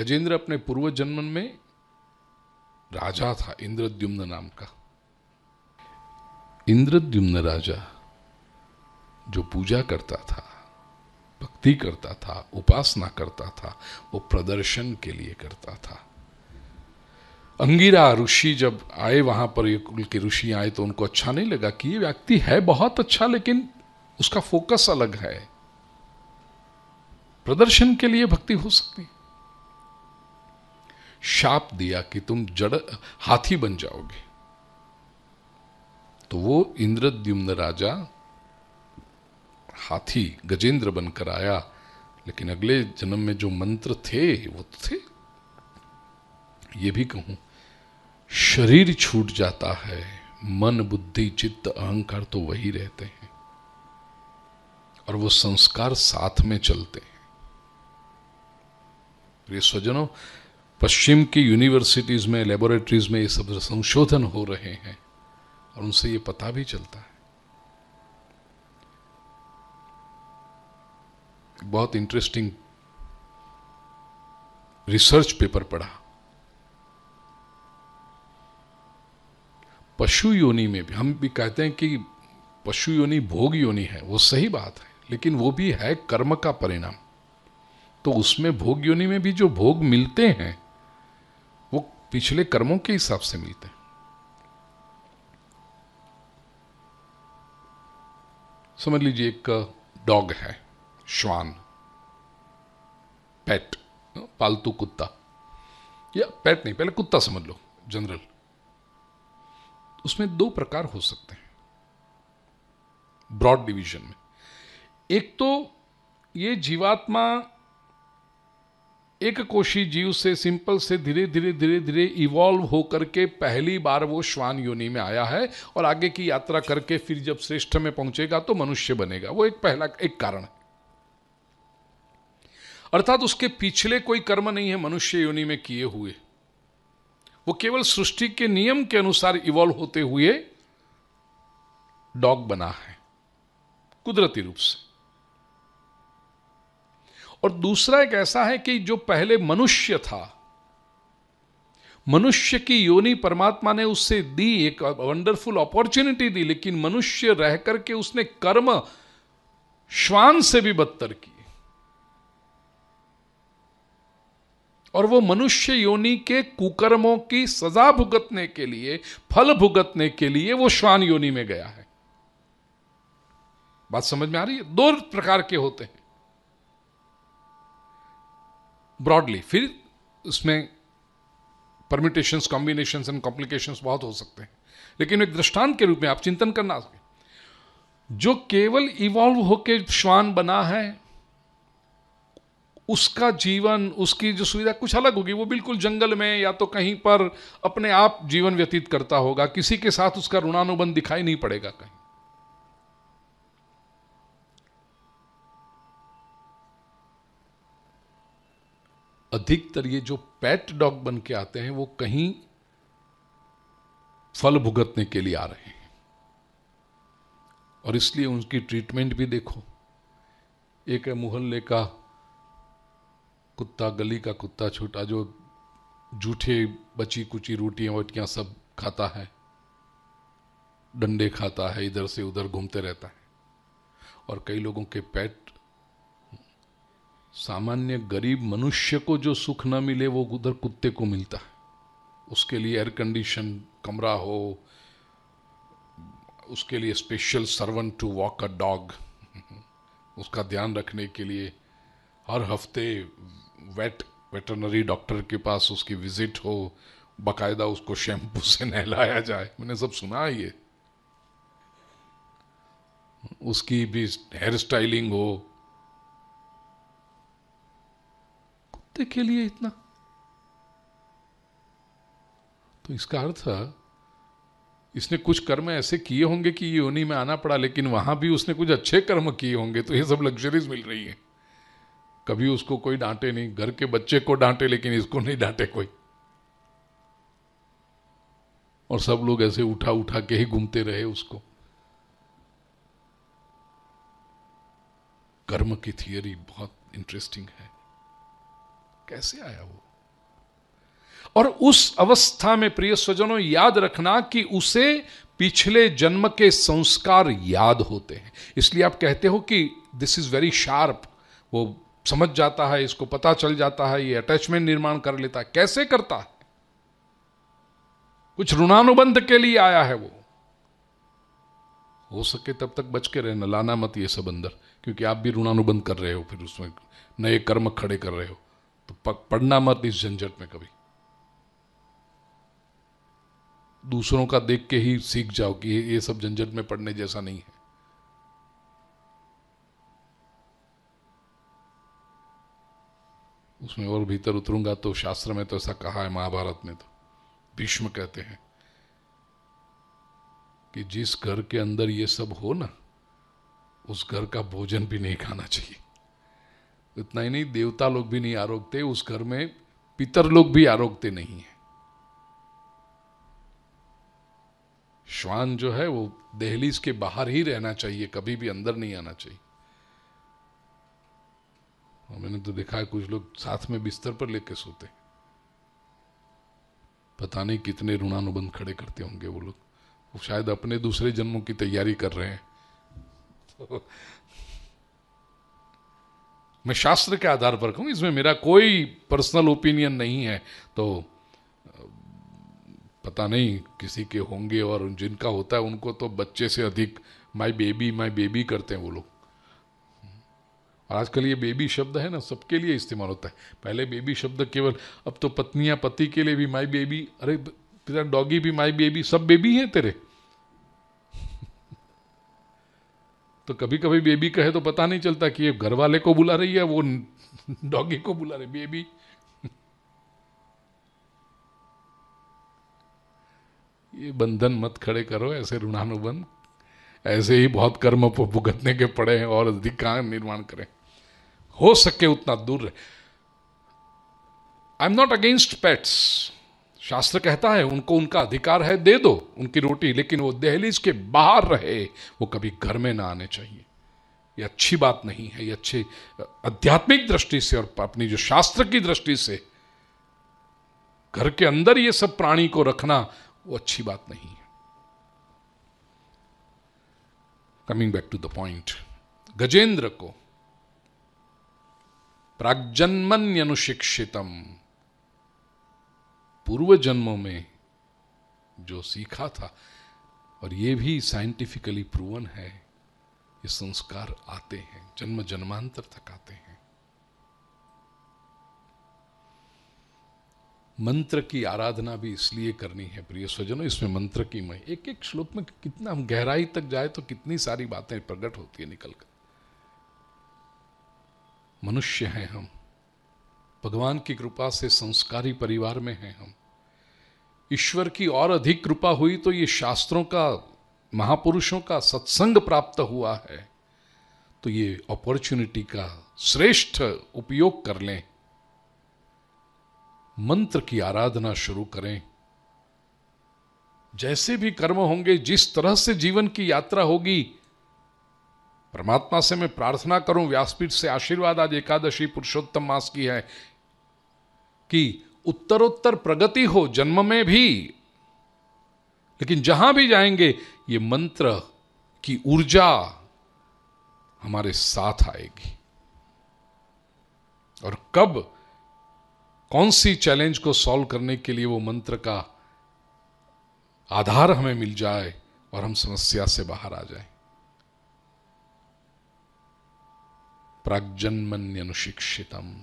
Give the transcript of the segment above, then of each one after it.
गजेंद्र अपने पूर्व जन्म में राजा था इंद्रद्युम्न नाम का इंद्रद्युम्न राजा जो पूजा करता था भक्ति करता था उपासना करता था वो प्रदर्शन के लिए करता था अंगिरा ऋषि जब आए वहां पर ये कुल के ऋषि आए तो उनको अच्छा नहीं लगा कि ये व्यक्ति है बहुत अच्छा लेकिन उसका फोकस अलग है प्रदर्शन के लिए भक्ति हो सकती है शाप दिया कि तुम जड़ हाथी बन जाओगे तो वो इंद्रद्युम्न राजा हाथी गजेंद्र बनकर आया लेकिन अगले जन्म में जो मंत्र थे वो तो थे ये भी कहूं शरीर छूट जाता है मन बुद्धि चित्त अहंकार तो वही रहते हैं और वो संस्कार साथ में चलते हैं प्रिय स्वजनों पश्चिम की यूनिवर्सिटीज़ में लेबोरेटरीज़ में ये सब संशोधन हो रहे हैं और उनसे ये पता भी चलता है बहुत इंटरेस्टिंग रिसर्च पेपर पढ़ा पशु योनि में भी हम भी कहते हैं कि पशु योनि भोग योनि है वो सही बात है लेकिन वो भी है कर्म का परिणाम तो उसमें भोग योनि में भी जो भोग मिलते हैं पिछले कर्मों के हिसाब से मिलते हैं समझ लीजिए एक डॉग है श्वान पेट पालतू कुत्ता या पेट नहीं पहले कुत्ता समझ लो जनरल उसमें दो प्रकार हो सकते हैं ब्रॉड डिवीजन में एक तो ये जीवात्मा एक कोशी जीव से सिंपल से धीरे धीरे धीरे धीरे इवॉल्व होकर के पहली बार वो श्वान योनि में आया है और आगे की यात्रा करके फिर जब श्रेष्ठ में पहुंचेगा तो मनुष्य बनेगा वो एक पहला एक कारण है अर्थात उसके पिछले कोई कर्म नहीं है मनुष्य योनि में किए हुए वो केवल सृष्टि के नियम के अनुसार इवॉल्व होते हुए डॉग बना है कुदरती रूप से और दूसरा एक ऐसा है कि जो पहले मनुष्य था मनुष्य की योनि परमात्मा ने उससे दी एक वंडरफुल अपॉर्चुनिटी दी लेकिन मनुष्य रह करके उसने कर्म श्वान से भी बदतर की और वो मनुष्य योनि के कुकर्मों की सजा भुगतने के लिए फल भुगतने के लिए वो श्वान योनि में गया है बात समझ में आ रही है दो प्रकार के होते हैं ब्रॉडली फिर उसमें परमिटेशंस कॉम्बिनेशंस एंड कॉम्प्लिकेशंस बहुत हो सकते हैं लेकिन एक दृष्टांत के रूप में आप चिंतन करना जो केवल इवॉल्व होके श्वान बना है उसका जीवन उसकी जो सुविधा कुछ अलग होगी वो बिल्कुल जंगल में या तो कहीं पर अपने आप जीवन व्यतीत करता होगा किसी के साथ उसका ऋणानुबंध दिखाई नहीं पड़ेगा कहीं अधिकतर ये जो पैट डॉग बन के आते हैं वो कहीं फल भुगतने के लिए आ रहे हैं और इसलिए उनकी ट्रीटमेंट भी देखो एक है मोहल्ले का कुत्ता गली का कुत्ता छोटा जो जूठे बची कुची रोटियां वोटियां सब खाता है डंडे खाता है इधर से उधर घूमते रहता है और कई लोगों के पेट सामान्य गरीब मनुष्य को जो सुख ना मिले वो उधर कुत्ते को मिलता है उसके लिए एयर कंडीशन कमरा हो उसके लिए special servant to walk a dog उसका ध्यान रखने के लिए हर हफ्ते वेट वेटरनरी डॉक्टर के पास उसकी विजिट हो बकायदा उसको शैम्पू से नहलाया जाए मैंने सब सुना है ये उसकी भी हेयर स्टाइलिंग हो कुत्ते के लिए इतना तो इसका अर्थ इसने कुछ कर्म ऐसे किए होंगे कि योनि में आना पड़ा लेकिन वहां भी उसने कुछ अच्छे कर्म किए होंगे तो ये सब लग्जरीज मिल रही है कभी उसको कोई डांटे नहीं घर के बच्चे को डांटे लेकिन इसको नहीं डांटे कोई और सब लोग ऐसे उठा उठा के ही घूमते रहे उसको कर्म की थियोरी बहुत इंटरेस्टिंग है कैसे आया वो और उस अवस्था में प्रिय स्वजनों याद रखना कि उसे पिछले जन्म के संस्कार याद होते हैं इसलिए आप कहते हो कि दिस इज वेरी शार्प वो समझ जाता है इसको पता चल जाता है ये अटैचमेंट निर्माण कर लेता है कैसे करता है कुछ ऋणानुबंध के लिए आया है वो हो सके तब तक बच के रहना लाना मत ये सब अंदर क्योंकि आप भी ऋणानुबंध कर रहे हो फिर उसमें नए कर्म खड़े कर रहे हो तो पढ़ना मत इस झंझट में कभी दूसरों का देख के ही सीख जाओ कि ये सब झंझट में पढ़ने जैसा नहीं है उसमें और भीतर उतरूंगा तो शास्त्र में तो ऐसा कहा है महाभारत में तो भीष्म कहते हैं कि जिस घर के अंदर ये सब हो ना उस घर का भोजन भी नहीं खाना चाहिए इतना ही नहीं देवता लोग भी नहीं आरोगते उस घर में पितर लोग भी आरोगते नहीं है श्वान जो है वो दहलीज के बाहर ही रहना चाहिए कभी भी अंदर नहीं आना चाहिए और मैंने तो देखा है कुछ लोग साथ में बिस्तर पर लेके सोते पता नहीं कितने ऋणानुबंध खड़े करते होंगे वो लोग वो शायद अपने दूसरे जन्मों की तैयारी कर रहे हैं तो मैं शास्त्र के आधार पर कहूँ इसमें मेरा कोई पर्सनल ओपिनियन नहीं है तो पता नहीं किसी के होंगे और जिनका होता है उनको तो बच्चे से अधिक माई बेबी माई बेबी करते हैं वो लोग आजकल ये बेबी शब्द है ना सबके लिए इस्तेमाल होता है पहले बेबी शब्द केवल अब तो पत्नियां पति के लिए भी माई बेबी अरे पिता डॉगी भी माई बेबी सब बेबी हैं तेरे तो कभी कभी बेबी कहे तो पता नहीं चलता कि ये घर वाले को बुला रही है वो डॉगी को बुला रही बेबी ये बंधन मत खड़े करो ऐसे ऋणानुबंध ऐसे ही बहुत कर्म भुगतने के पड़े हैं और अधिक निर्माण करें हो सके उतना दूर रहे I am not against pets शास्त्र कहता है उनको उनका अधिकार है दे दो उनकी रोटी लेकिन वो दहलीज के बाहर रहे वो कभी घर में ना आने चाहिए ये अच्छी बात नहीं है ये अच्छी आध्यात्मिक दृष्टि से और अपनी जो शास्त्र की दृष्टि से घर के अंदर ये सब प्राणी को रखना वो अच्छी बात नहीं है coming back to the point Gajendra को अनुशिक्षितम पूर्व जन्मों में जो सीखा था और ये भी साइंटिफिकली प्रूवन है ये संस्कार आते हैं जन्म जन्मांतर तक आते हैं मंत्र की आराधना भी इसलिए करनी है प्रिय स्वजनों इसमें मंत्र की मैं एक एक श्लोक में कितना हम गहराई तक जाए तो कितनी सारी बातें प्रकट होती है निकल कर मनुष्य हैं हम भगवान की कृपा से संस्कारी परिवार में हैं हम ईश्वर की और अधिक कृपा हुई तो ये शास्त्रों का महापुरुषों का सत्संग प्राप्त हुआ है तो ये अपॉर्चुनिटी का श्रेष्ठ उपयोग कर लें मंत्र की आराधना शुरू करें जैसे भी कर्म होंगे जिस तरह से जीवन की यात्रा होगी परमात्मा से मैं प्रार्थना करूं व्यासपीठ से आशीर्वाद आज एकादशी पुरुषोत्तम मास की है कि उत्तरोत्तर प्रगति हो जन्म में भी लेकिन जहां भी जाएंगे ये मंत्र की ऊर्जा हमारे साथ आएगी और कब कौन सी चैलेंज को सॉल्व करने के लिए वो मंत्र का आधार हमें मिल जाए और हम समस्या से बाहर आ जाए प्राजन्मन्यनुशिक्षितम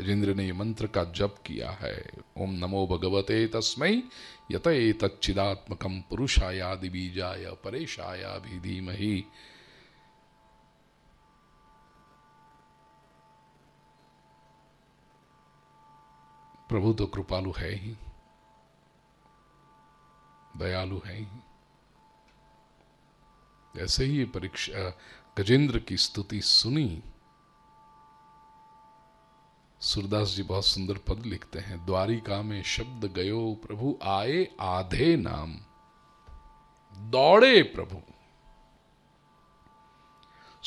गजेंद्र ने मंत्र का जप किया है ओम नमो भगवते तस्मय यत तच्चिदात्मकम पुरुषायादि बीजाय परेशाया भी धीमहि प्रभु तो कृपालु है ही दयालु है ही ऐसे ही परीक्षा गजेंद्र की स्तुति सुनी सूरदास जी बहुत सुंदर पद लिखते हैं द्वारिका में शब्द गयो प्रभु आए आधे नाम दौड़े प्रभु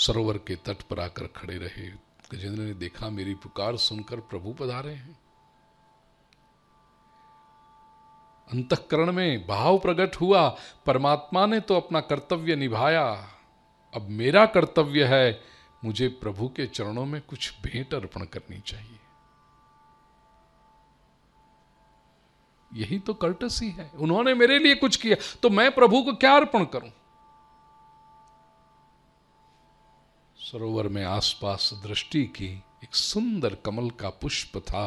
सरोवर के तट पर आकर खड़े रहे गजेंद्र ने देखा मेरी पुकार सुनकर प्रभु पधारे हैं अंतकरण में भाव प्रकट हुआ परमात्मा ने तो अपना कर्तव्य निभाया अब मेरा कर्तव्य है मुझे प्रभु के चरणों में कुछ भेंट अर्पण करनी चाहिए यही तो कर्टसी है उन्होंने मेरे लिए कुछ किया तो मैं प्रभु को क्या अर्पण करूं सरोवर में आसपास दृष्टि की एक सुंदर कमल का पुष्प था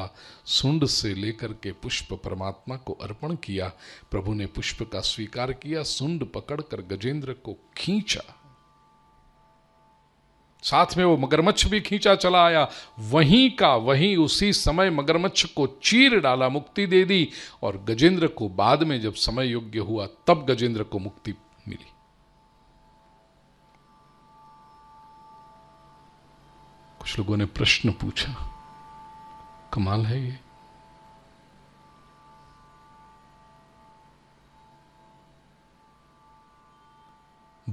सुंड से लेकर के पुष्प परमात्मा को अर्पण किया प्रभु ने पुष्प का स्वीकार किया सुंड पकड़कर गजेंद्र को खींचा साथ में वो मगरमच्छ भी खींचा चला आया वहीं का वहीं उसी समय मगरमच्छ को चीर डाला मुक्ति दे दी और गजेंद्र को बाद में जब समय योग्य हुआ तब गजेंद्र को मुक्ति मिली कुछ लोगों ने प्रश्न पूछा कमाल है ये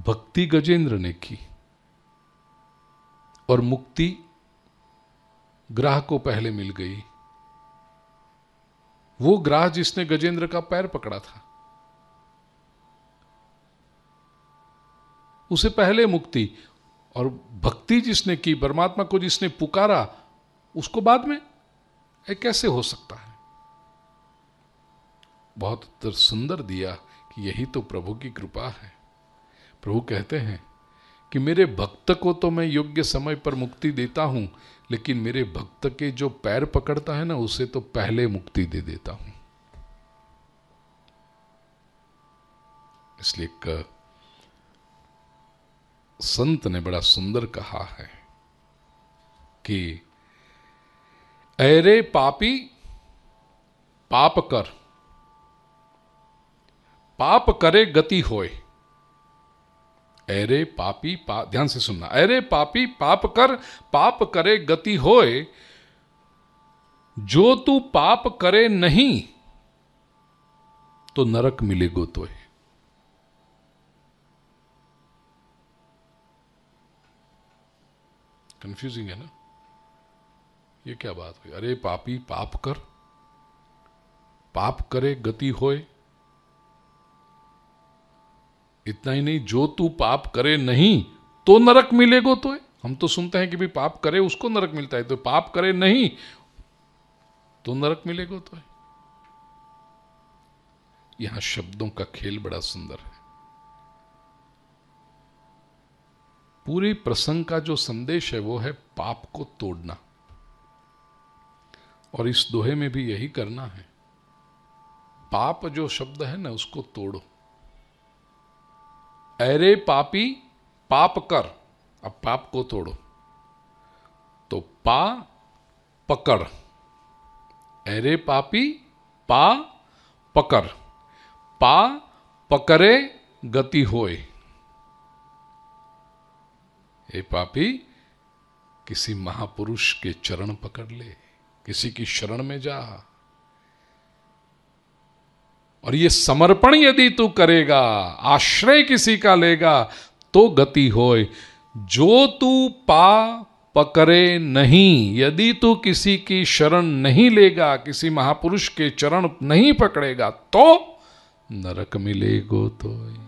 भक्ति गजेंद्र ने की और मुक्ति ग्राह को पहले मिल गई वो ग्राह जिसने गजेंद्र का पैर पकड़ा था उसे पहले मुक्ति और भक्ति जिसने की परमात्मा को जिसने पुकारा उसको बाद में कैसे हो सकता है बहुत सुंदर दिया कि यही तो प्रभु की कृपा है प्रभु कहते हैं कि मेरे भक्त को तो मैं योग्य समय पर मुक्ति देता हूँ लेकिन मेरे भक्त के जो पैर पकड़ता है ना उसे तो पहले मुक्ति दे देता हूँ इसलिए संत ने बड़ा सुंदर कहा है कि अरे पापी पाप कर पाप करे गति होए अरे पापी पा ध्यान से सुनना अरे पापी पाप कर पाप करे गति होए जो तू पाप करे नहीं तो नरक मिले गो तो कंफ्यूजिंग है ना ये क्या बात हुई अरे पापी पाप कर पाप करे गति होए इतना ही नहीं जो तू पाप करे नहीं तो नरक मिलेगो तो हम तो सुनते हैं कि भी पाप करे उसको नरक मिलता है तो पाप करे नहीं तो नरक मिलेगो तो यहां शब्दों का खेल बड़ा सुंदर है पूरे प्रसंग का जो संदेश है वो है पाप को तोड़ना और इस दोहे में भी यही करना है पाप जो शब्द है ना उसको तोड़ो अरे पापी पाप कर अब पाप को तोड़ो तो पा पकड़ अरे पापी पा पकड़ पा पकड़े गति होए हे पापी किसी महापुरुष के चरण पकड़ ले किसी की शरण में जा और ये समर्पण यदि तू करेगा आश्रय किसी का लेगा तो गति होए जो तू पा पकड़े नहीं यदि तू किसी की शरण नहीं लेगा किसी महापुरुष के चरण नहीं पकड़ेगा तो नरक मिलेगो तो